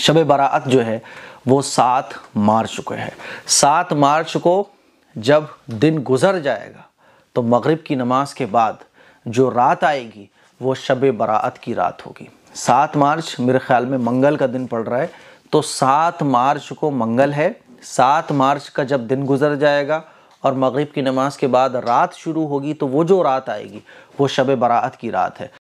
शब बारात जो है वो सात मार्च को है सात मार्च को जब दिन गुज़र जाएगा तो मगरिब की नमाज के बाद जो रात आएगी वो शब बारात की रात होगी सात मार्च मेरे ख्याल में मंगल का दिन पड़ रहा है तो सात मार्च को मंगल है सात मार्च का जब दिन गुज़र जाएगा और मगरिब की नमाज़ के बाद रात शुरू होगी तो वो जो रात आएगी वो शब बारात की रात है